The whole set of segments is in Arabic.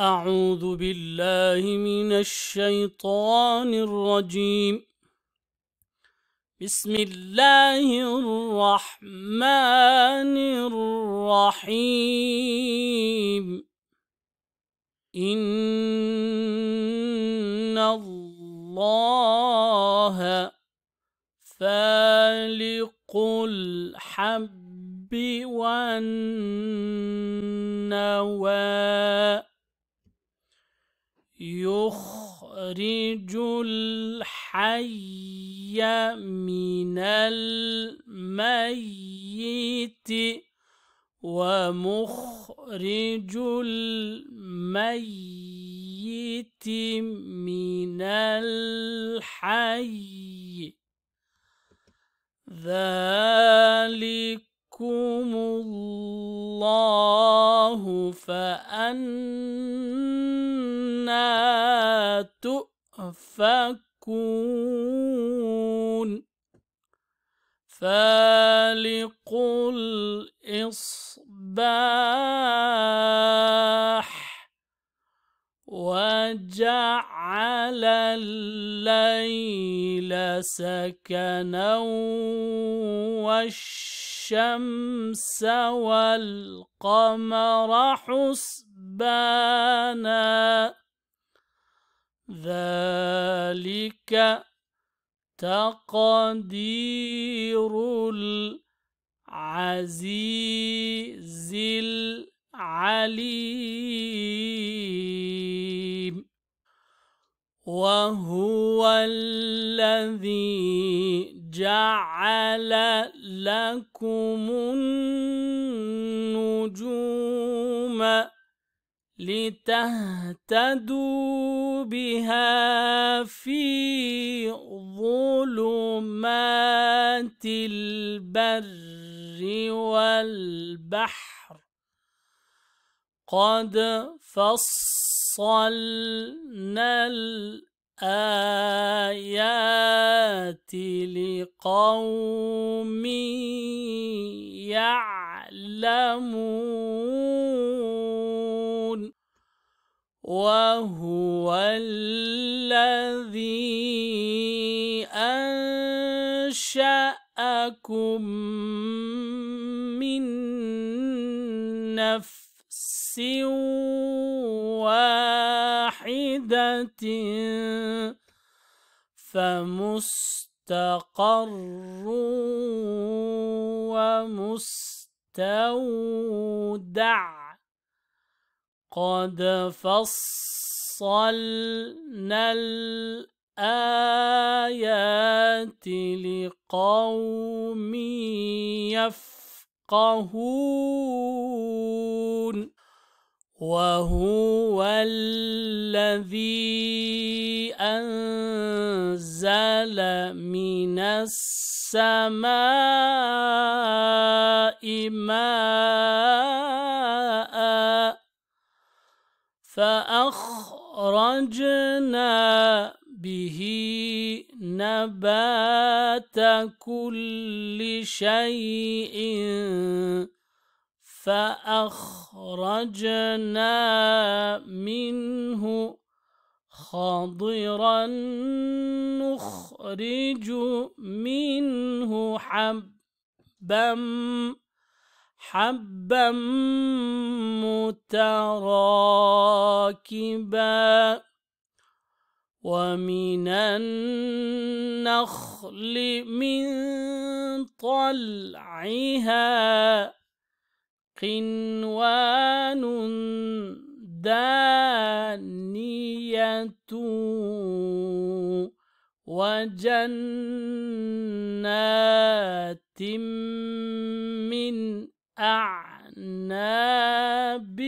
أعوذ بالله من الشيطان الرجيم بسم الله الرحمن الرحيم إن الله فالق الحب والنوى يخرج الحي من الميت ومخرج الميت من الحي ذلك يَشْأْكُمُ اللَّهُ فَأَنَّا تُؤْفَكُونَ فَالِقُ الْإِصْبَاحِ وَجَعَلَ اللَّيْلَ سَكَنًا وَالشَّمْسَ الشمس والقمر حسبانا ذلك تقدير العزيز العليم وهو الذي جعل لكم النجوم لتهتدوا بها في ظلمات البر والبحر قد فصلنا الآيات لقوم يعلمون وهو الذي أنشأكم من نفس واحد واحدة فمستقر ومستودع قد فصلنا الآيات لقوم يفقهون وهو الذي أنزل من السماء ماء فأخرجنا به نبات كل شيء فأخرجنا منه خضرا نخرج منه حبا حبا متراكبا ومن النخل من طلعها قنوان دانية وجنات من أعناب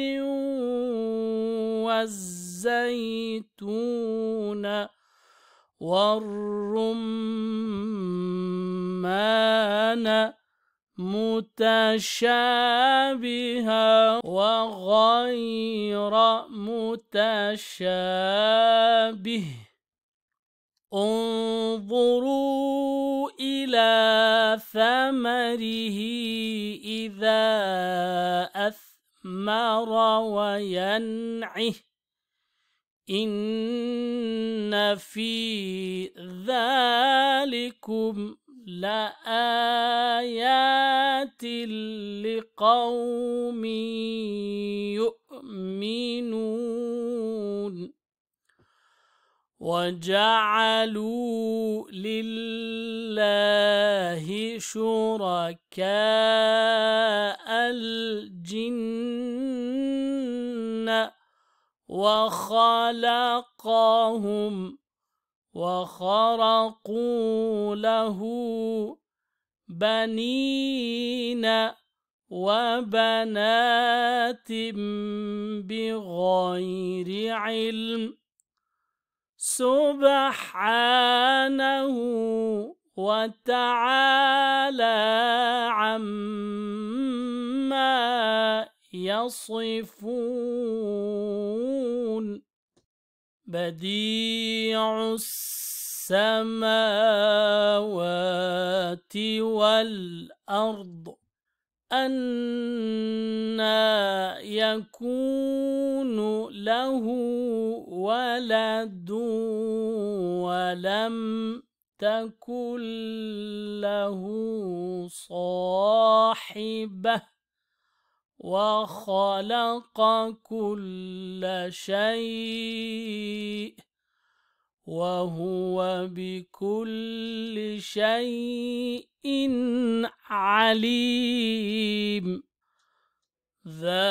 والزيتون والرمان متشابها وغير متشابه انظروا إلى ثمره إذا أثمر وينعه إن في ذلكم لآيات لقوم يؤمنون وجعلوا لله شركاء الجن وخلقهم وخرقوا له بنين وبنات بغير علم سبحانه وتعالى عما يصفون بديع السماوات والأرض أنا يكون له ولد ولم تكن له صاحبه وخلق كل شيء وهو بكل شيء عليم ذلكم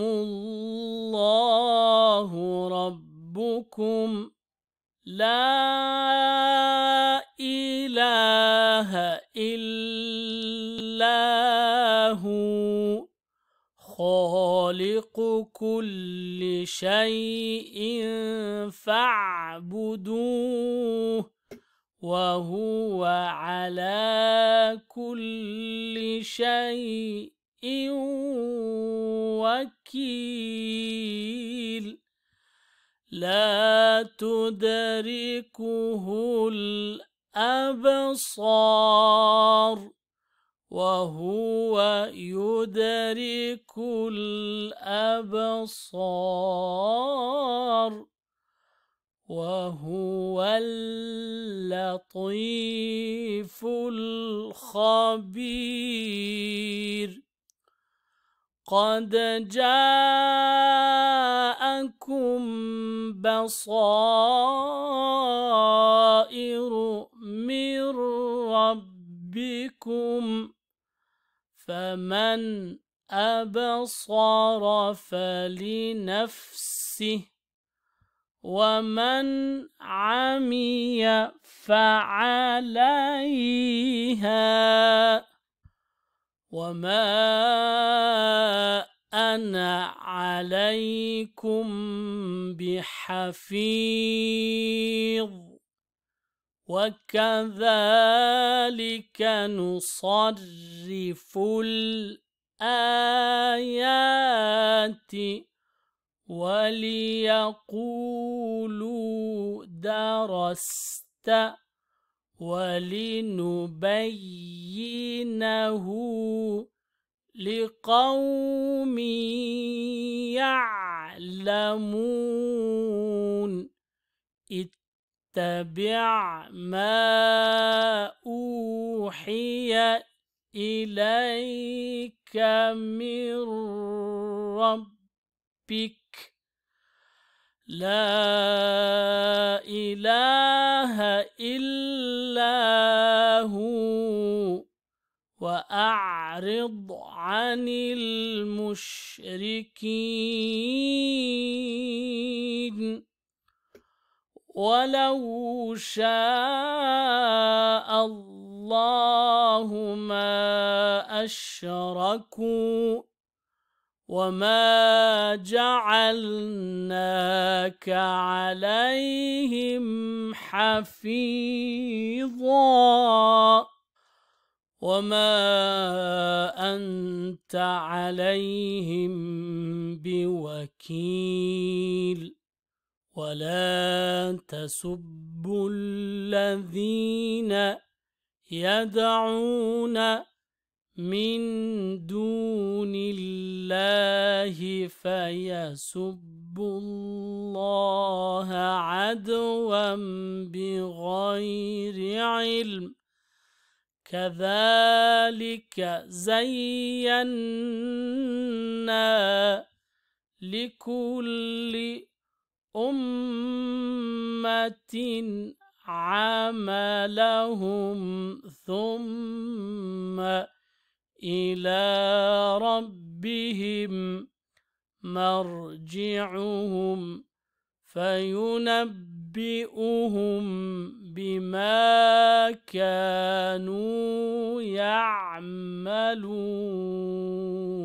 الله ربكم لا خالق كل شيء فاعبدوه وهو على كل شيء وكيل لا تدركه الأبصار وهو يدرك الأبصار وهو اللطيف الخبير قد جاءكم بصائر من ربكم فمن أبصر فلنفسه ومن عمي فعليها وما أنا عليكم بحفيظ وكذلك نصرف الآيات وليقولوا درست ولنبينه لقوم يعلمون اتبع ما أوحي إليك من ربك لا إله إلا هو وأعرض عن المشركين وَلَوْ شَاءَ اللَّهُ مَا أَشْرَكُوا وَمَا جَعَلْنَاكَ عَلَيْهِمْ حَفِيظًا وَمَا أَنْتَ عَلَيْهِمْ بِوَكِيلٍ ولا تسبوا الذين يدعون من دون الله فيسبوا الله عدوا بغير علم كذلك زينا لكل أمة عملهم ثم إلى ربهم مرجعهم فينبئهم بما كانوا يعملون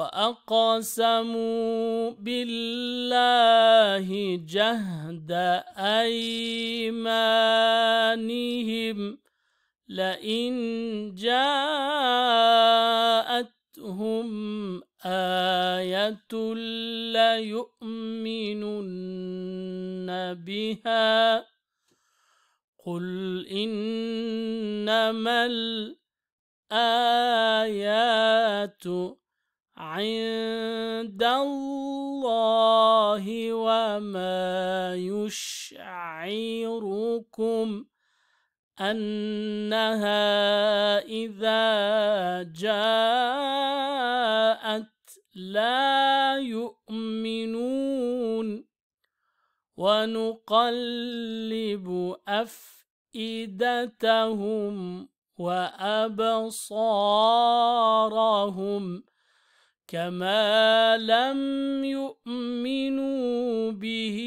وأقسموا بالله جهد أيمانهم لئن جاءتهم آية ليؤمنن بها قل إنما الآيات عند الله وما يشعركم أنها إذا جاءت لا يؤمنون ونقلب أفئدتهم وأبصارهم كما لم يؤمنوا به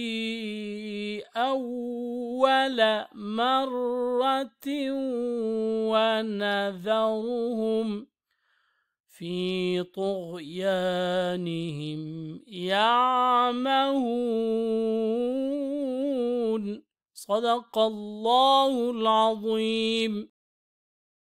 أول مرة ونذرهم في طغيانهم يعمهون صدق الله العظيم